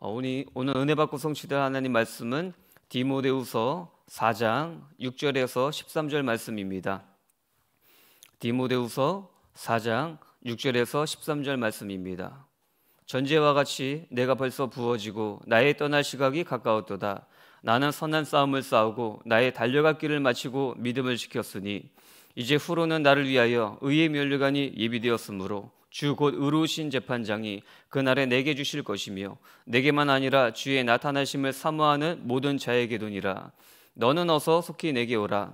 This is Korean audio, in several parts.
어, 오늘, 은혜 받고 성취될 하나님 말씀은 디모데후서 4장 6절에서 13절 말씀입니다. 디모데후서 4장 6절에서 13절 말씀입니다. 전제와 같이 내가 벌써 부어지고 나의 떠날 시각이 가까웠도다. 나는 선한 싸움을 싸우고 나의 달려갈 길을 마치고 믿음을 지켰으니 이제 후로는 나를 위하여 의의 면류관이 예비되었으므로 주곧 의로우신 재판장이 그날에 내게 주실 것이며 내게만 아니라 주의 나타나심을 사모하는 모든 자에게도니라 너는 어서 속히 내게 오라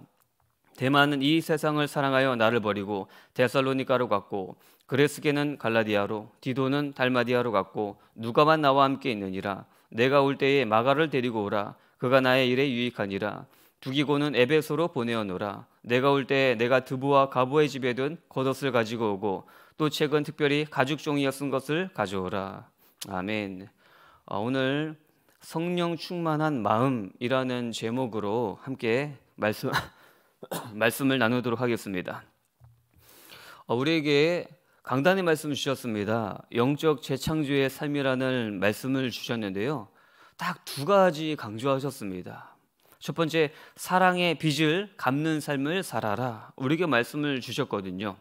대만은 이 세상을 사랑하여 나를 버리고 데살로니카로 갔고 그레스게는 갈라디아로 디도는 달마디아로 갔고 누가만 나와 함께 있느니라 내가 올 때에 마가를 데리고 오라 그가 나의 일에 유익하니라 두기고는 에베소로 보내어놓으라 내가 올 때에 내가 드부와 가보의 집에 둔 겉옷을 가지고 오고 또 최근 특별히 가죽 종이에 쓴 것을 가져오라. 아멘. 어, 오늘 성령 충만한 마음이라는 제목으로 함께 말씀 말씀을 나누도록 하겠습니다. 어, 우리에게 강단의 말씀을 주셨습니다. 영적 재창조의 삶이라는 말씀을 주셨는데요. 딱 두 가지 강조하셨습니다. 첫 번째, 사랑의 빚을 갚는 삶을 살아라. 우리에게 말씀을 주셨거든요.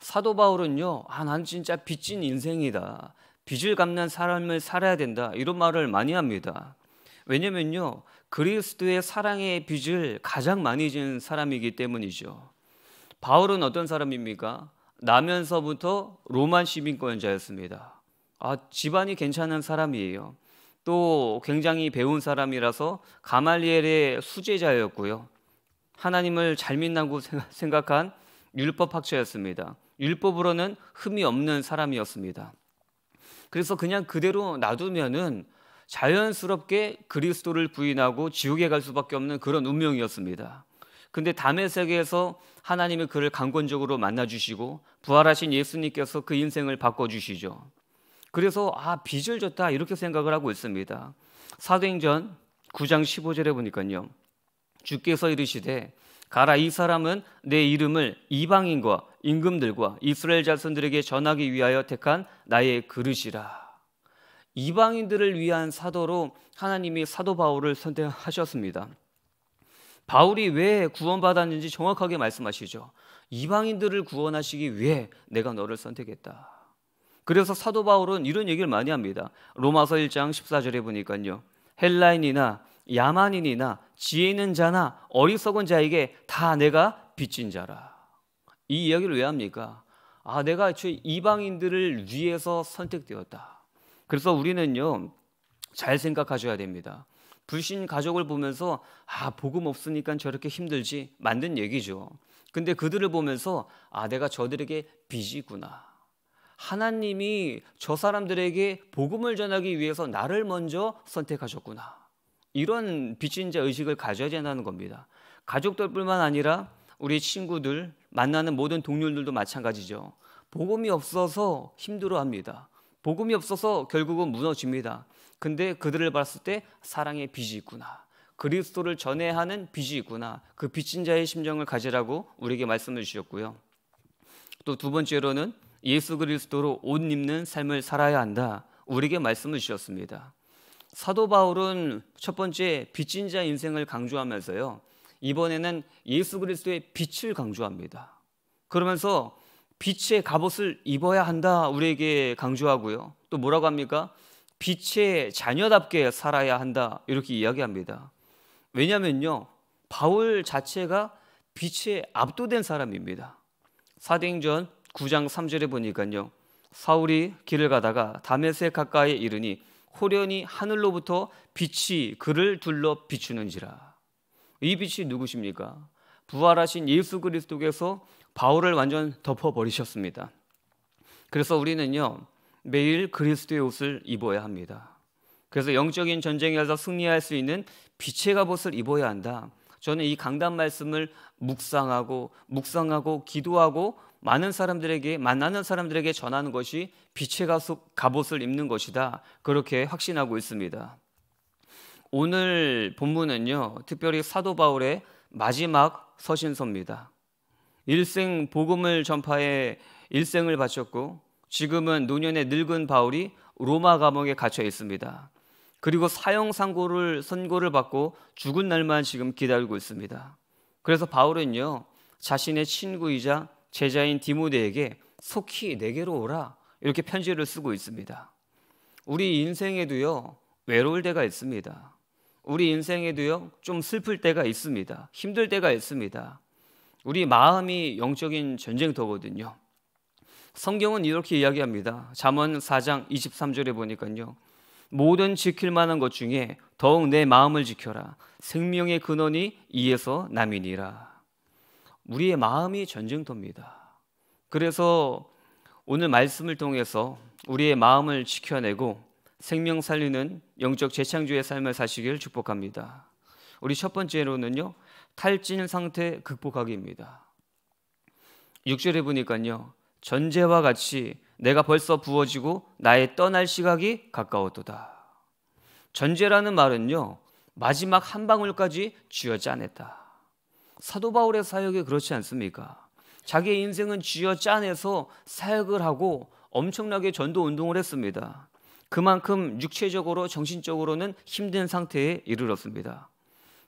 사도 바울은요, 아, 난 진짜 빚진 인생이다. 빚을 갚는 사람을 살아야 된다. 이런 말을 많이 합니다. 왜냐면요, 그리스도의 사랑의 빚을 가장 많이 지은 사람이기 때문이죠. 바울은 어떤 사람입니까? 나면서부터 로만 시민권자였습니다. 아, 집안이 괜찮은 사람이에요. 또 굉장히 배운 사람이라서 가말리엘의 수제자였고요. 하나님을 잘 믿는다고 생각한 율법 학자였습니다. 율법으로는 흠이 없는 사람이었습니다. 그래서 그냥 그대로 놔두면은 자연스럽게 그리스도를 부인하고 지옥에 갈 수밖에 없는 그런 운명이었습니다. 근데 담의 세계에서 하나님의 그를 강권적으로 만나 주시고 부활하신 예수님께서 그 인생을 바꿔 주시죠. 그래서 아 빚을 졌다 이렇게 생각을 하고 있습니다. 사도행전 9장 15절에 보니까요. 주께서 이르시되 가라 이 사람은 내 이름을 이방인과 임금들과 이스라엘 자손들에게 전하기 위하여 택한 나의 그릇이라. 이방인들을 위한 사도로 하나님이 사도 바울을 선택하셨습니다. 바울이 왜 구원받았는지 정확하게 말씀하시죠. 이방인들을 구원하시기 위해 내가 너를 선택했다. 그래서 사도 바울은 이런 얘기를 많이 합니다. 로마서 1장 14절에 보니까요. 헬라인이나 야만인이나 지혜 있는 자나 어리석은 자에게 다 내가 빚진 자라. 이 이야기를 왜 합니까? 아, 내가 애 이방인들을 위해서 선택되었다. 그래서 우리는요, 잘 생각하셔야 됩니다. 불신 가족을 보면서, 아, 복음 없으니까 저렇게 힘들지, 만든 얘기죠. 근데 그들을 보면서, 아, 내가 저들에게 빚이구나. 하나님이 저 사람들에게 복음을 전하기 위해서 나를 먼저 선택하셨구나. 이런 빚진자 의식을 가져야 된다는 겁니다. 가족들뿐만 아니라 우리 친구들 만나는 모든 동료들도 마찬가지죠. 복음이 없어서 힘들어합니다. 복음이 없어서 결국은 무너집니다. 근데 그들을 봤을 때 사랑의 빚이 있구나. 그리스도를 전해하는 빚이 있구나. 그 빚진 자의 심정을 가지라고 우리에게 말씀을 주셨고요. 또 두 번째로는 예수 그리스도로 옷 입는 삶을 살아야 한다. 우리에게 말씀을 주셨습니다. 사도 바울은 첫 번째 빚진 자 인생을 강조하면서요. 이번에는 예수 그리스도의 빛을 강조합니다. 그러면서 빛의 갑옷을 입어야 한다 우리에게 강조하고요. 또 뭐라고 합니까? 빛의 자녀답게 살아야 한다 이렇게 이야기합니다. 왜냐면요. 바울 자체가 빛에 압도된 사람입니다. 사도행전 9장 3절에 보니까요. 사울이 길을 가다가 다메섹 가까이 이르니 호련히 하늘로부터 빛이 그를 둘러 비추는지라. 이 빛이 누구십니까? 부활하신 예수 그리스도께서 바울을 완전 덮어버리셨습니다. 그래서 우리는요, 매일 그리스도의 옷을 입어야 합니다. 그래서 영적인 전쟁에서 승리할 수 있는 빛의 갑옷을 입어야 한다. 저는 이 강단 말씀을 묵상하고, 묵상하고, 기도하고, 많은 사람들에게 만나는 사람들에게 전하는 것이 빛의 갑옷을 입는 것이다. 그렇게 확신하고 있습니다. 오늘 본문은요. 특별히 사도 바울의 마지막 서신서입니다. 일생 복음을 전파해 일생을 바쳤고 지금은 노년의 늙은 바울이 로마 감옥에 갇혀 있습니다. 그리고 사형 상고를 선고를 받고 죽은 날만 지금 기다리고 있습니다. 그래서 바울은요. 자신의 친구이자 제자인 디모데에게 속히 내게로 오라 이렇게 편지를 쓰고 있습니다. 우리 인생에도요 외로울 때가 있습니다. 우리 인생에도요 좀 슬플 때가 있습니다. 힘들 때가 있습니다. 우리 마음이 영적인 전쟁터거든요. 성경은 이렇게 이야기합니다. 잠언 4장 23절에 보니까요. 모든 지킬 만한 것 중에 더욱 내 마음을 지켜라. 생명의 근원이 이에서 남이니라. 우리의 마음이 전쟁터입니다. 그래서 오늘 말씀을 통해서 우리의 마음을 지켜내고 생명 살리는 영적 재창조의 삶을 사시길 축복합니다. 우리 첫 번째로는요. 탈진 상태 극복하기입니다. 6절에 보니까요. 전제와 같이 내가 벌써 부어지고 나의 떠날 시각이 가까웠도다. 전제라는 말은요. 마지막 한 방울까지 쥐어짜냈다. 사도 바울의 사역이 그렇지 않습니까? 자기의 인생은 쥐어 짜내서 사역을 하고 엄청나게 전도 운동을 했습니다. 그만큼 육체적으로 정신적으로는 힘든 상태에 이르렀습니다.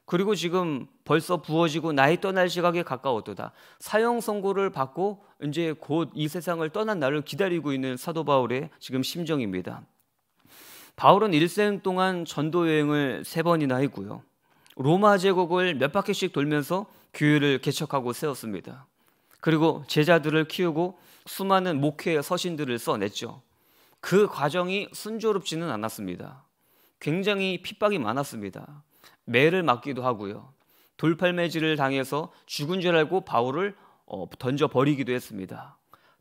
그리고 지금 벌써 부어지고 나이 떠날 시각에 가까웠도다. 사형 선고를 받고 이제 곧 이 세상을 떠난 나를 기다리고 있는 사도 바울의 지금 심정입니다. 바울은 일생 동안 전도 여행을 세 번이나 했고요. 로마 제국을 몇 바퀴씩 돌면서 교회를 개척하고 세웠습니다. 그리고 제자들을 키우고 수많은 목회 서신들을 써냈죠. 그 과정이 순조롭지는 않았습니다. 굉장히 핍박이 많았습니다. 매를 맞기도 하고요. 돌팔매질을 당해서 죽은 줄 알고 바울을 어, 던져 버리기도 했습니다.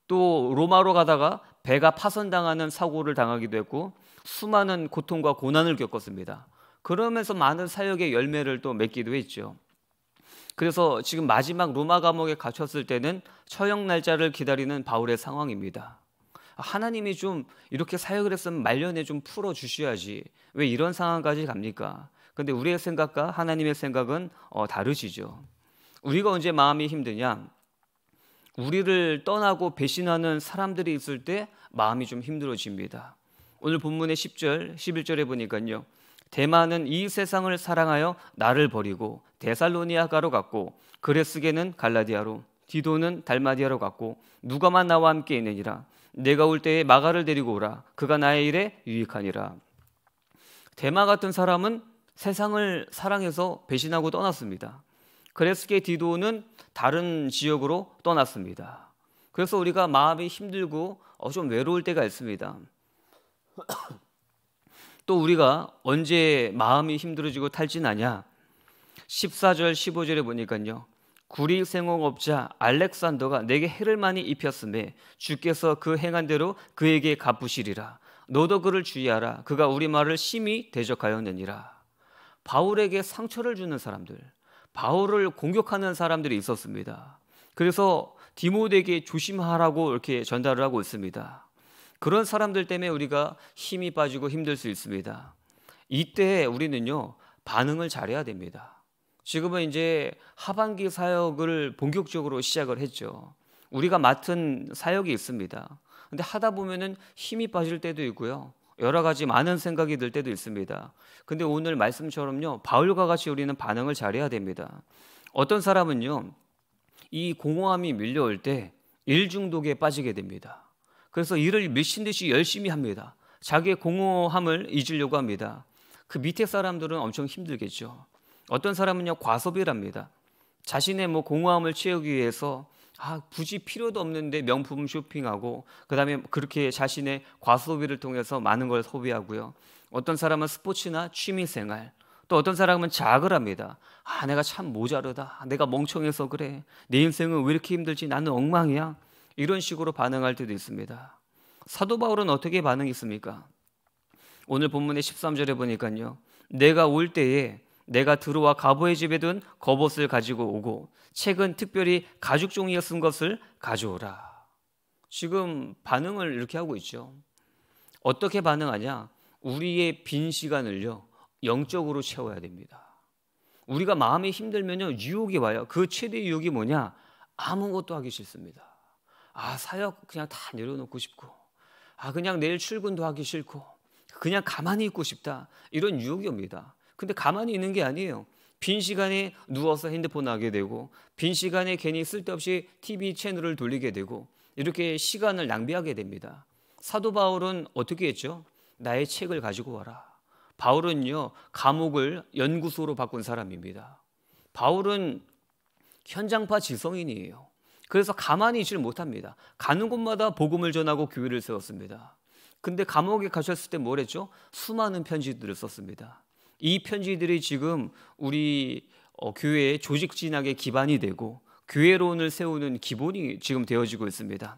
또 로마로 가다가 배가 파손당하는 사고를 당하기도 했고 수많은 고통과 고난을 겪었습니다. 그러면서 많은 사역의 열매를 또 맺기도 했죠. 그래서 지금 마지막 로마 감옥에 갇혔을 때는 처형 날짜를 기다리는 바울의 상황입니다. 하나님이 좀 이렇게 사역을 했으면 말년에 좀 풀어 주셔야지. 왜 이런 상황까지 갑니까? 근데 우리의 생각과 하나님의 생각은 어, 다르시죠. 우리가 언제 마음이 힘드냐? 우리를 떠나고 배신하는 사람들이 있을 때 마음이 좀 힘들어집니다. 오늘 본문의 10절, 11절에 보니까요. 대마는이 세상을 사랑하여 나를 버리고 데살로니아가로 갔고 그레스게는 갈라디아로 디도는 달마디아로 갔고 누가만 나와 함께 있느니라 내가 올 때에 마가를 데리고 오라 그가 나의 일에 유익하니라 대마 같은 사람은 세상을 사랑해서 배신하고 떠났습니다. 그레스게 디도는 다른 지역으로 떠났습니다. 그래서 우리가 마음이 힘들고 어, 좀 외로울 때가 있습니다. 또 우리가 언제 마음이 힘들어지고 탈진하냐? 14절 15절에 보니까요. 구리 생업자 알렉산더가 내게 해를 많이 입혔음에 주께서 그 행한 대로 그에게 갚으시리라. 너도 그를 주의하라. 그가 우리 말을 심히 대적하였느니라. 바울에게 상처를 주는 사람들, 바울을 공격하는 사람들이 있었습니다. 그래서 디모데에게 조심하라고 이렇게 전달을 하고 있습니다. 그런 사람들 때문에 우리가 힘이 빠지고 힘들 수 있습니다. 이때 우리는요, 반응을 잘해야 됩니다. 지금은 이제 하반기 사역을 본격적으로 시작을 했죠. 우리가 맡은 사역이 있습니다. 근데 하다 보면은 힘이 빠질 때도 있고요. 여러 가지 많은 생각이 들 때도 있습니다. 근데 오늘 말씀처럼요. 바울과 같이 우리는 반응을 잘해야 됩니다. 어떤 사람은요. 이 공허함이 밀려올 때 일중독에 빠지게 됩니다. 그래서 일을 미친 듯이 열심히 합니다. 자기의 공허함을 잊으려고 합니다. 그 밑에 사람들은 엄청 힘들겠죠. 어떤 사람은요 과소비랍니다. 자신의 뭐 공허함을 채우기 위해서 아, 굳이 필요도 없는데 명품 쇼핑하고 그다음에 그렇게 자신의 과소비를 통해서 많은 걸 소비하고요. 어떤 사람은 스포츠나 취미 생활, 또 어떤 사람은 자극을 합니다. 아, 내가 참 모자르다. 내가 멍청해서 그래. 내 인생은 왜 이렇게 힘들지? 나는 엉망이야. 이런 식으로 반응할 때도 있습니다. 사도 바울은 어떻게 반응했습니까? 오늘 본문의 13절에 보니까요. 내가 올 때에 내가 들어와 가보의 집에 둔 겉옷을 가지고 오고 책은 특별히 가죽 종이에 쓴 것을 가져오라. 지금 반응을 이렇게 하고 있죠. 어떻게 반응하냐? 우리의 빈 시간을요. 영적으로 채워야 됩니다. 우리가 마음이 힘들면요. 유혹이 와요. 그 최대 유혹이 뭐냐? 아무것도 하기 싫습니다. 아, 사역 그냥 다 내려놓고 싶고, 아, 그냥 내일 출근도 하기 싫고, 그냥 가만히 있고 싶다. 이런 유혹이 옵니다. 근데 가만히 있는 게 아니에요. 빈 시간에 누워서 핸드폰 하게 되고, 빈 시간에 괜히 쓸데없이 TV 채널을 돌리게 되고, 이렇게 시간을 낭비하게 됩니다. 사도 바울은 어떻게 했죠? 나의 책을 가지고 와라. 바울은요, 감옥을 연구소로 바꾼 사람입니다. 바울은 현장파 지성인이에요. 그래서 가만히 있지를 못합니다. 가는 곳마다 복음을 전하고 교회를 세웠습니다. 근데 감옥에 가셨을 때뭘 했죠? 수많은 편지들을 썼습니다. 이 편지들이 지금 우리 어, 교회의 조직 진학의 기반이 되고 교회론을 세우는 기본이 지금 되어지고 있습니다.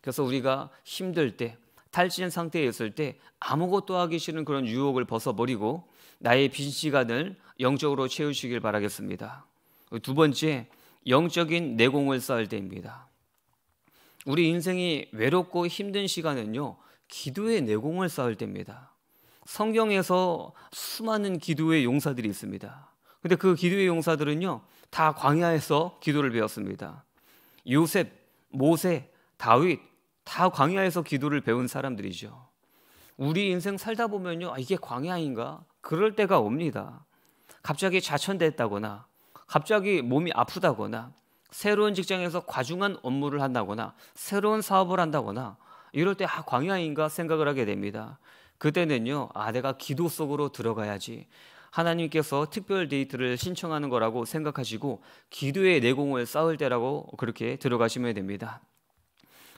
그래서 우리가 힘들 때 탈진 상태에 있을 때 아무것도 하기 싫은 그런 유혹을 벗어버리고 나의 빈 시간을 영적으로 채우시길 바라겠습니다. 두 번째, 영적인 내공을 쌓을 때입니다. 우리 인생이 외롭고 힘든 시간은요, 기도의 내공을 쌓을 때입니다. 성경에서 수많은 기도의 용사들이 있습니다. 근데 그 기도의 용사들은요, 다 광야에서 기도를 배웠습니다. 요셉, 모세, 다윗, 다 광야에서 기도를 배운 사람들이죠. 우리 인생 살다 보면요, 아, 이게 광야인가? 그럴 때가 옵니다. 갑자기 좌천됐다거나 갑자기 몸이 아프다거나 새로운 직장에서 과중한 업무를 한다거나 새로운 사업을 한다거나 이럴 때 아, 광야인가 생각을 하게 됩니다. 그때는요, 아, 내가 기도 속으로 들어가야지. 하나님께서 특별 데이트를 신청하는 거라고 생각하시고 기도의 내공을 쌓을 때라고 그렇게 들어가시면 됩니다.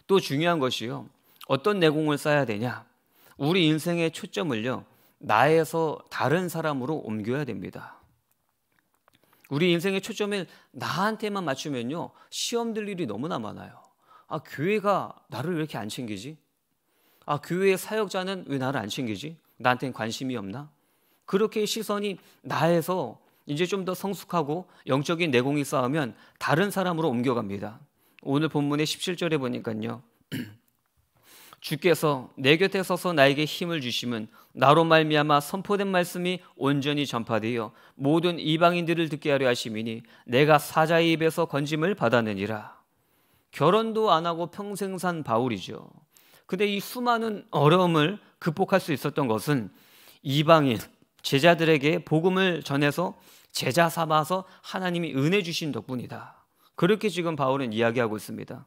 또 중요한 것이요. 어떤 내공을 쌓아야 되냐? 우리 인생의 초점을요. 나에서 다른 사람으로 옮겨야 됩니다. 우리 인생의 초점을 나한테만 맞추면요. 시험 들 일이 너무나 많아요. 아, 교회가 나를 왜 이렇게 안 챙기지? 아, 교회의 사역자는 왜 나를 안 챙기지? 나한테는 관심이 없나? 그렇게 시선이 나에서 이제 좀 더 성숙하고 영적인 내공이 쌓으면 다른 사람으로 옮겨갑니다. 오늘 본문의 17절에 보니까요. 주께서 내 곁에 서서 나에게 힘을 주심은 나로 말미암아 선포된 말씀이 온전히 전파되어 모든 이방인들을 듣게 하려 하심이니 내가 사자의 입에서 건짐을 받았느니라. 결혼도 안 하고 평생 산 바울이죠. 근데 이 수많은 어려움을 극복할 수 있었던 것은 이방인 제자들에게 복음을 전해서 제자 삼아서 하나님이 은혜 주신 덕분이다. 그렇게 지금 바울은 이야기하고 있습니다.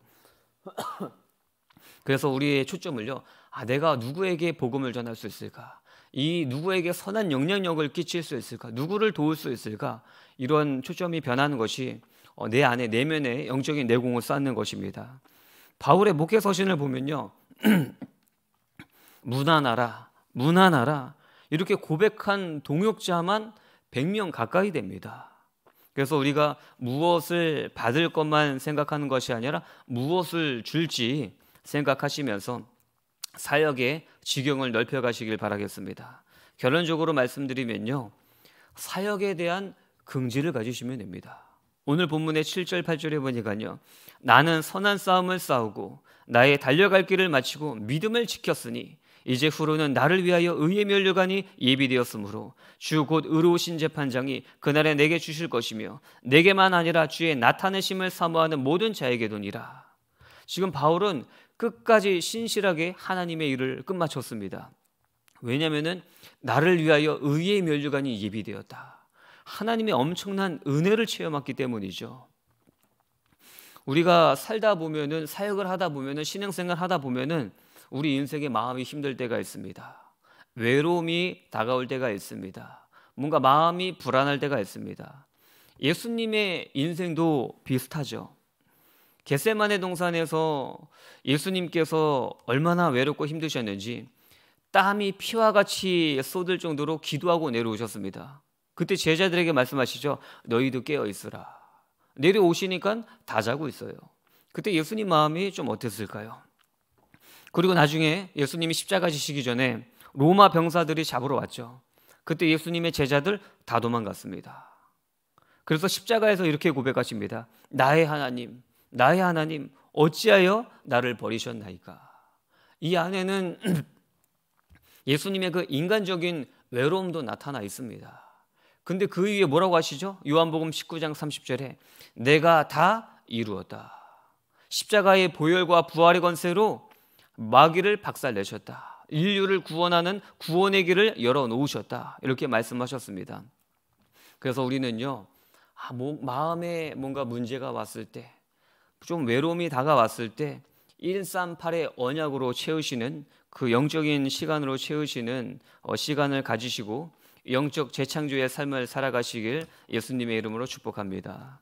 그래서 우리의 초점을요. 아, 내가 누구에게 복음을 전할 수 있을까? 이 누구에게 선한 영향력을 끼칠 수 있을까? 누구를 도울 수 있을까? 이런 초점이 변하는 것이 어, 내 안에 내면에 영적인 내공을 쌓는 것입니다. 바울의 목회 서신을 보면요. 무난하라, 무난하라. 이렇게 고백한 동역자만 100명 가까이 됩니다. 그래서 우리가 무엇을 받을 것만 생각하는 것이 아니라 무엇을 줄지 생각하시면서 사역의 지경을 넓혀 가시길 바라겠습니다. 결론적으로 말씀드리면요. 사역에 대한 긍지를 가지시면 됩니다. 오늘 본문의 7절 8절에 보니까요. 나는 선한 싸움을 싸우고 나의 달려갈 길을 마치고 믿음을 지켰으니 이제 후로는 나를 위하여 의의 면류관이 예비되었으므로 주 곧 의로우신 재판장이 그날에 내게 주실 것이며 내게만 아니라 주의 나타내심을 사모하는 모든 자에게도니라. 지금 바울은 끝까지 신실하게 하나님의 일을 끝마쳤습니다. 왜냐하면은 나를 위하여 의의 면류관이 예비되었다. 하나님의 엄청난 은혜를 체험했기 때문이죠. 우리가 살다 보면은 사역을 하다 보면은 신앙생활 하다 보면은 우리 인생의 마음이 힘들 때가 있습니다. 외로움이 다가올 때가 있습니다. 뭔가 마음이 불안할 때가 있습니다. 예수님의 인생도 비슷하죠. 겟세만의 동산에서 예수님께서 얼마나 외롭고 힘드셨는지 땀이 피와 같이 쏟을 정도로 기도하고 내려오셨습니다. 그때 제자들에게 말씀하시죠. 너희도 깨어 있으라. 내려오시니까 다 자고 있어요. 그때 예수님 마음이 좀 어땠을까요? 그리고 나중에 예수님이 십자가 지시기 전에 로마 병사들이 잡으러 왔죠. 그때 예수님의 제자들 다 도망갔습니다. 그래서 십자가에서 이렇게 고백하십니다. 나의 하나님, 나의 하나님 어찌하여 나를 버리셨나이까. 이 안에는 예수님의 그 인간적인 외로움도 나타나 있습니다. 근데 그 위에 뭐라고 하시죠? 요한복음 19장 30절에 내가 다 이루었다. 십자가의 보혈과 부활의 권세로 마귀를 박살내셨다. 인류를 구원하는 구원의 길을 열어놓으셨다. 이렇게 말씀하셨습니다. 그래서 우리는요, 아, 뭐, 마음에 뭔가 문제가 왔을 때, 좀 외로움이 다가왔을 때 138의 언약으로 채우시는 그 영적인 시간으로 채우시는 어, 시간을 가지시고 영적 재창조의 삶을 살아가시길 예수님의 이름으로 축복합니다.